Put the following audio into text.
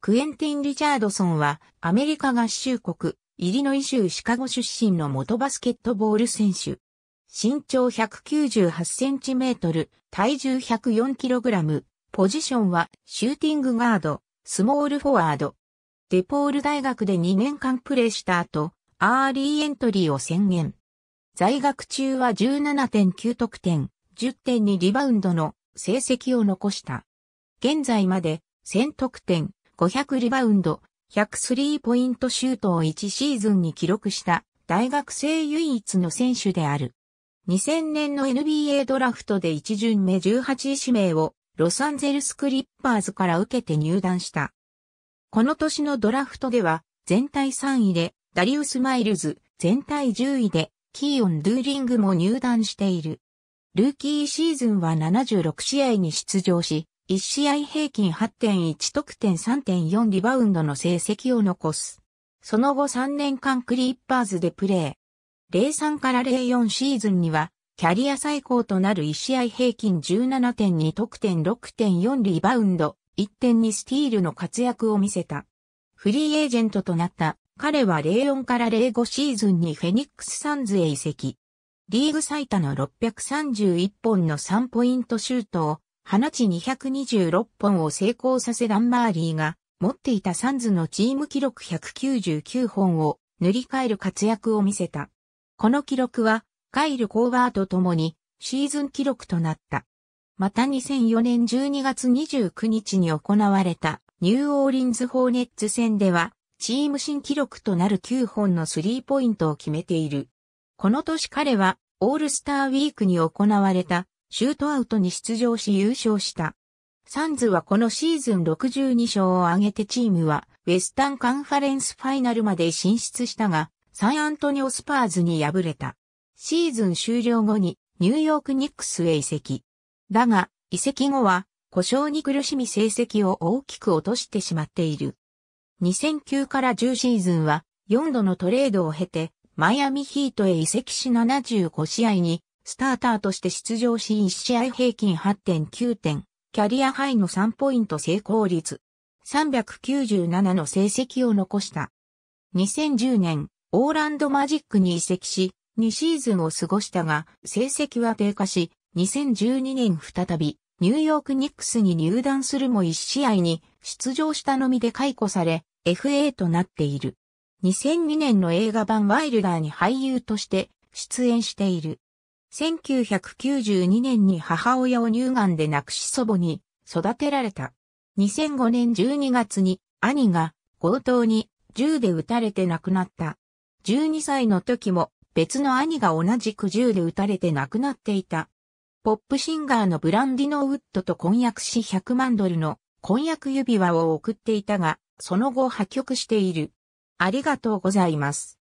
クエンティン・リチャードソンは、アメリカ合衆国、イリノイ州シカゴ出身の元バスケットボール選手。身長198センチメートル、体重104キログラム、ポジションは、シューティングガード、スモールフォワード。デポール大学で2年間プレーした後、アーリーエントリーを宣言。在学中は17.9得点、10.2リバウンドの成績を残した。現在まで1000得点、500リバウンド、100スリーポイントシュートを1シーズンに記録した大学生唯一の選手である。2000年の NBA ドラフトで1巡目18位指名をロサンゼルスクリッパーズから受けて入団した。この年のドラフトでは全体3位でダリウス・マイルズ、全体10位でキーオン・ドゥーリングも入団している。ルーキーシーズンは76試合に出場し、1試合平均8.1得点3.4リバウンドの成績を残す。その後3年間クリッパーズでプレー。03から04シーズンには、キャリア最高となる1試合平均17.2得点6.4リバウンド、1.2スティールの活躍を見せた。フリーエージェントとなった彼は04から05シーズンにフェニックスサンズへ移籍。リーグ最多の631本の3ポイントシュートを放ち226本を成功させダンマーリーが持っていたサンズのチーム記録199本を塗り替える活躍を見せた。この記録はカイル・コーバーと共にシーズン記録となった。また2004年12月29日に行われたニューオーリンズ・ホーネッツ戦ではチーム新記録となる9本のスリーポイントを決めている。この年彼はオールスターウィークに行われたシュートアウトに出場し優勝した。サンズはこのシーズン62勝を挙げてチームはウェスタンカンファレンスファイナルまで進出したが、サンアントニオスパーズに敗れた。シーズン終了後にニューヨークニックスへ移籍。だが、移籍後は故障に苦しみ成績を大きく落としてしまっている。2009から10シーズンは4度のトレードを経て、マイアミヒートへ移籍し75試合にスターターとして出場し1試合平均8.9点、キャリアハイの3ポイント成功率、397の成績を残した。2010年、オーランドマジックに移籍し、2シーズンを過ごしたが、成績は低下し、2012年再び、ニューヨークニックスに入団するも1試合に出場したのみで解雇され、FA となっている。2002年の映画版ワイルダーに俳優として出演している。1992年に母親を乳がんで亡くし祖母に育てられた。2005年12月に兄が強盗に銃で撃たれて亡くなった。12歳の時も別の兄が同じく銃で撃たれて亡くなっていた。ポップシンガーのブランディノウッドと婚約し100万ドルの婚約指輪を送っていたが、その後破局している。ありがとうございます。